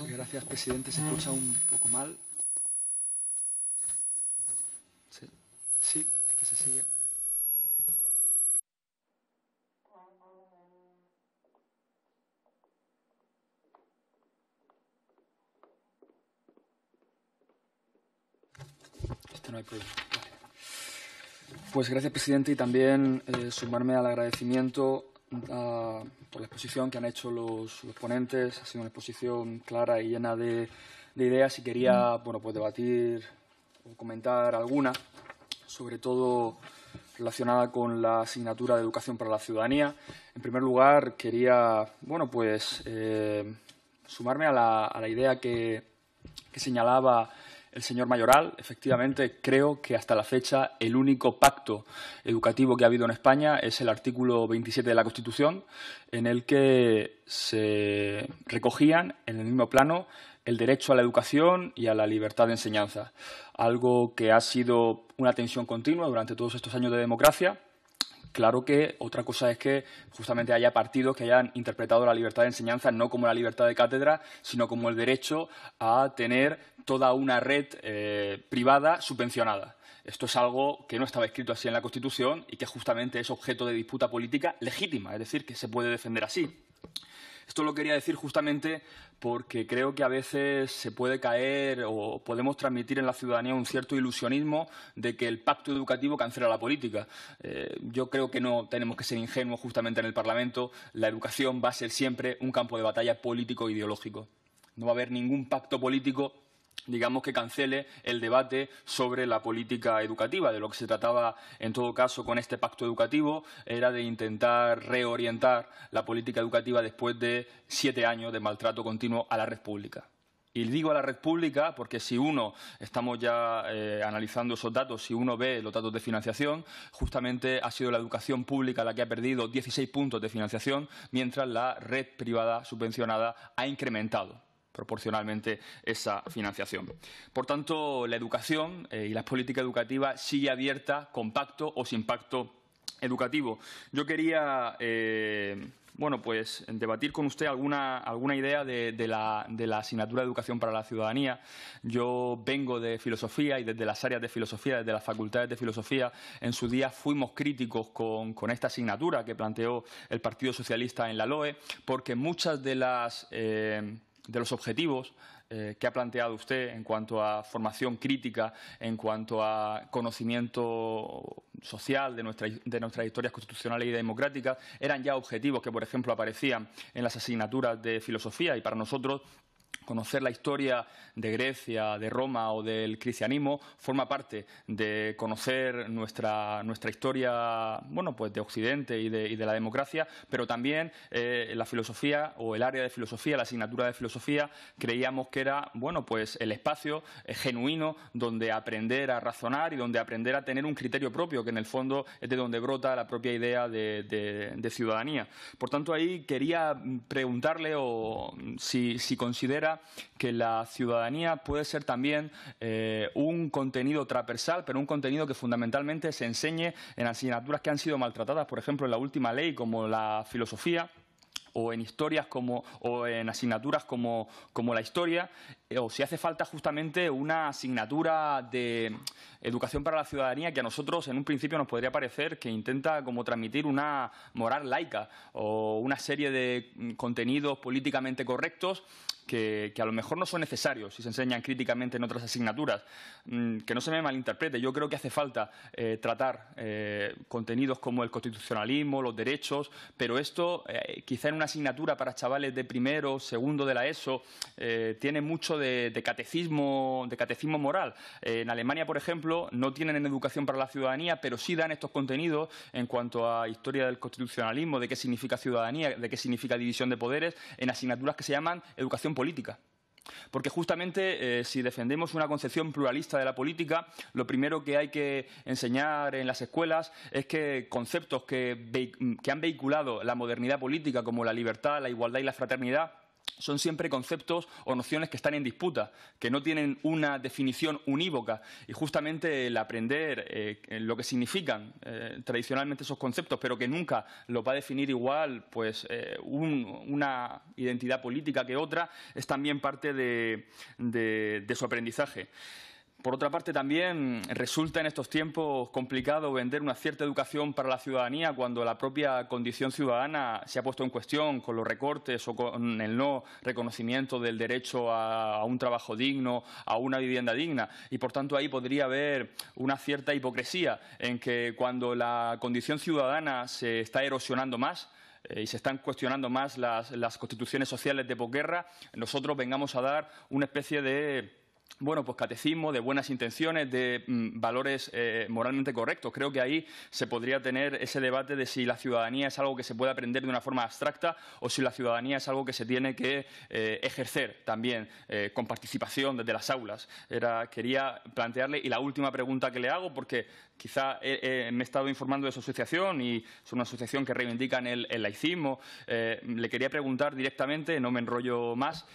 Pues gracias, presidente. Se escucha un poco mal. Sí, que se sigue. Este no hay problema. Pues gracias, presidente, y también eh, sumarme al agradecimiento Ah, por la exposición que han hecho los, ponentes. Ha sido una exposición clara y llena de, ideas y quería mm. bueno, pues debatir o comentar alguna, sobre todo relacionada con la asignatura de Educación para la Ciudadanía. En primer lugar, quería bueno, pues, eh, sumarme a la, idea que, que señalaba el señor Mayoral. Efectivamente, creo que hasta la fecha el único pacto educativo que ha habido en España es el artículo 27 de la Constitución, en el que se recogían en el mismo plano el derecho a la educación y a la libertad de enseñanza, algo que ha sido una tensión continua durante todos estos años de democracia. Claro que otra cosa es que justamente haya partidos que hayan interpretado la libertad de enseñanza no como la libertad de cátedra, sino como el derecho a tener toda una red eh, privada subvencionada. Esto es algo que no estaba escrito así en la Constitución y que justamente es objeto de disputa política legítima, es decir, que se puede defender así. Esto lo quería decir justamente porque creo que a veces se puede caer o podemos transmitir en la ciudadanía un cierto ilusionismo de que el pacto educativo cancela la política. Eh, yo creo que no tenemos que ser ingenuos justamente en el Parlamento. La educación va a ser siempre un campo de batalla político-ideológico. E no va a haber ningún pacto político digamos que cancele el debate sobre la política educativa. De lo que se trataba, en todo caso, con este pacto educativo era de intentar reorientar la política educativa después de siete años de maltrato continuo a la red pública. Y digo a la red pública porque si uno, estamos ya eh, analizando esos datos, si uno ve los datos de financiación, justamente ha sido la educación pública la que ha perdido 16 puntos de financiación, mientras la red privada subvencionada ha incrementado proporcionalmente esa financiación. Por tanto, la educación eh, y la política educativa sigue abierta con pacto o sin pacto educativo. Yo quería eh, bueno, pues debatir con usted alguna, idea de, la, asignatura de Educación para la Ciudadanía. Yo vengo de filosofía y desde las áreas de filosofía, desde las facultades de filosofía, en su día fuimos críticos con, esta asignatura que planteó el Partido Socialista en la LOE, porque muchas de las... Eh, de los objetivos eh, que ha planteado usted en cuanto a formación crítica, en cuanto a conocimiento social de, nuestra, de nuestras historias constitucionales y democráticas, eran ya objetivos que, por ejemplo, aparecían en las asignaturas de filosofía y para nosotros Conocer la historia de Grecia, de Roma o del cristianismo forma parte de conocer nuestra, nuestra historia bueno, pues de Occidente y de, la democracia, pero también eh, la filosofía o el área de filosofía, la asignatura de filosofía, creíamos que era bueno, pues el espacio eh, genuino donde aprender a razonar y donde aprender a tener un criterio propio, que en el fondo es de donde brota la propia idea de, ciudadanía. Por tanto, ahí quería preguntarle si considera que la ciudadanía puede ser también eh, un contenido transversal, pero un contenido que fundamentalmente se enseñe en asignaturas que han sido maltratadas, por ejemplo, en la última ley, como la filosofía o en historias como o en asignaturas como, como la historia eh, o si hace falta justamente una asignatura de educación para la ciudadanía que a nosotros en un principio nos podría parecer que intenta como transmitir una moral laica o una serie de contenidos políticamente correctos que, a lo mejor no son necesarios si se enseñan críticamente en otras asignaturas. Mm, que no se me malinterprete, yo creo que hace falta eh, tratar eh, contenidos como el constitucionalismo, los derechos, pero esto quizá en una asignatura para chavales de primero, segundo de la ESO, tiene mucho de, catecismo, de catecismo moral. Eh, en Alemania, por ejemplo, no tienen en educación para la ciudadanía, pero sí dan estos contenidos en cuanto a historia del constitucionalismo, de qué significa ciudadanía, de qué significa división de poderes, en asignaturas que se llaman educación política. Porque justamente eh, si defendemos una concepción pluralista de la política, lo primero que hay que enseñar en las escuelas es que conceptos que, que han vehiculado la modernidad política como la libertad, la igualdad y la fraternidad son siempre conceptos o nociones que están en disputa, que no tienen una definición unívoca. Y justamente el aprender eh, lo que significan eh, tradicionalmente esos conceptos, pero que nunca lo va a definir igual pues, eh, una identidad política que otra, es también parte de su aprendizaje. Por otra parte, también resulta en estos tiempos complicado vender una cierta educación para la ciudadanía cuando la propia condición ciudadana se ha puesto en cuestión con los recortes o con el no reconocimiento del derecho a, un trabajo digno, a una vivienda digna. Y, por tanto, ahí podría haber una cierta hipocresía en que cuando la condición ciudadana se está erosionando más, eh, y se están cuestionando más las, constituciones sociales de posguerra, nosotros vengamos a dar una especie de bueno, pues catecismo, de buenas intenciones, de mm, valores eh, moralmente correctos. Creo que ahí se podría tener ese debate de si la ciudadanía es algo que se puede aprender de una forma abstracta o si la ciudadanía es algo que se tiene que eh, ejercer también eh, con participación desde las aulas. Era, quería plantearle, y la última pregunta que le hago, porque quizá me he estado informando de su asociación y es una asociación que reivindica el laicismo, le quería preguntar directamente, no me enrollo más,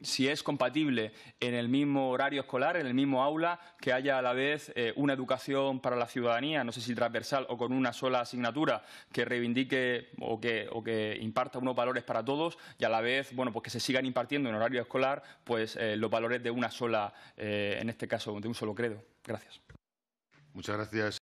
si es compatible en el mismo mismo horario escolar, en el mismo aula, que haya a la vez eh, una educación para la ciudadanía, no sé si transversal o con una sola asignatura que reivindique o que, o que imparta unos valores para todos y a la vez, bueno, pues que se sigan impartiendo en horario escolar pues eh, los valores de una sola, eh, en este caso, de un solo credo. Gracias. Muchas gracias.